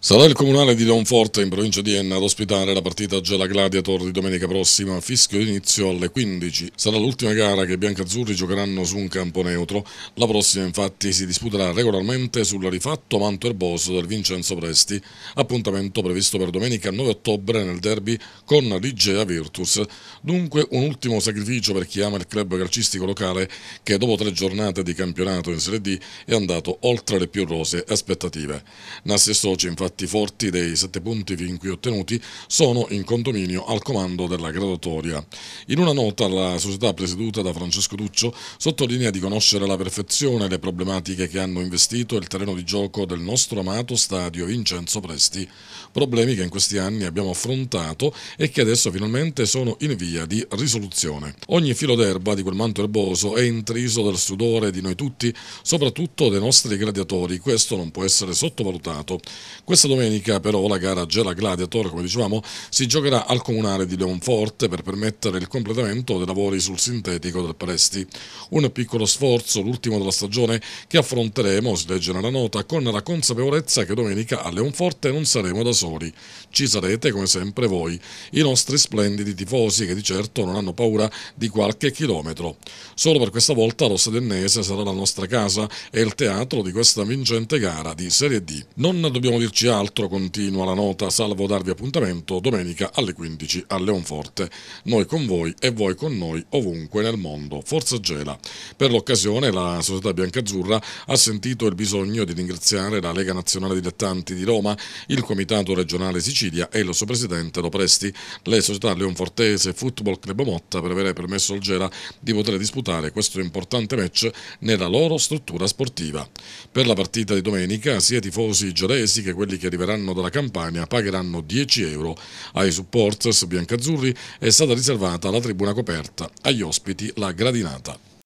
Sarà il comunale di Donforte in provincia di Enna ad ospitare la partita Gela Gladiator di domenica prossima fischio d'inizio alle 15. Sarà l'ultima gara che i biancazzurri giocheranno su un campo neutro. La prossima infatti si disputerà regolarmente sul rifatto manto erboso del Vincenzo Presti, appuntamento previsto per domenica 9 ottobre nel derby con Ligea Virtus. Dunque un ultimo sacrificio per chi ama il club calcistico locale che dopo tre giornate di campionato in Serie D è andato oltre le più rose aspettative. Nassi Soci infatti tratti dei sette punti fin qui ottenuti sono in condominio al comando della graduatoria. In una nota la società presieduta da Francesco Duccio sottolinea di conoscere alla perfezione le problematiche che hanno investito il terreno di gioco del nostro amato stadio Vincenzo Presti, problemi che in questi anni abbiamo affrontato e che adesso finalmente sono in via di risoluzione. Ogni filo d'erba di quel manto erboso è intriso dal sudore di noi tutti, soprattutto dei nostri gladiatori, questo non può essere sottovalutato. Questo questa domenica però la gara Gela Gladiator, come dicevamo, si giocherà al comunale di Leonforte per permettere il completamento dei lavori sul sintetico del Presti. Un piccolo sforzo, l'ultimo della stagione, che affronteremo, si legge nella nota, con la consapevolezza che domenica a Leonforte non saremo da soli. Ci sarete, come sempre, voi, i nostri splendidi tifosi che di certo non hanno paura di qualche chilometro. Solo per questa volta lo Dennese sarà la nostra casa e il teatro di questa vincente gara di Serie D. Non dobbiamo dirci altro, continua la nota, salvo darvi appuntamento domenica alle 15 a Leonforte. Noi con voi e voi con noi ovunque nel mondo. Forza Gela. Per l'occasione la società biancazzurra ha sentito il bisogno di ringraziare la Lega Nazionale Dilettanti di Roma, il Comitato Regionale Sicilia e il suo presidente Lopresti, le società Leonfortese e Football Club Motta per aver permesso al Gela di poter disputare questo importante match nella loro struttura sportiva. Per la partita di domenica sia i tifosi gelesi che quelli che arriveranno dalla Campania pagheranno 10 euro. Ai supporters biancazzurri è stata riservata la tribuna coperta, agli ospiti la gradinata.